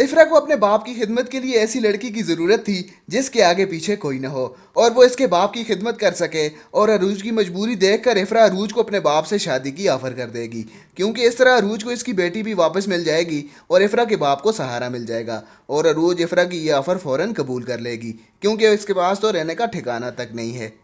इफ्रा को अपने बाप की खिदमत के लिए ऐसी लड़की की ज़रूरत थी जिसके आगे पीछे कोई ना हो और वो इसके बाप की खिदमत कर सके और अरूज की मजबूरी देख कर इफ्रा अरूज को अपने बाप से शादी की ऑफ़र कर देगी क्योंकि इस तरह अरूज को इसकी बेटी भी वापस मिल जाएगी और इफ्रा के बाप को सहारा मिल जाएगा और अरूज इफ्रा की यह ऑफ़र फ़ौर कबूल कर लेगी क्योंकि इसके पास तो रहने का ठिकाना तक नहीं है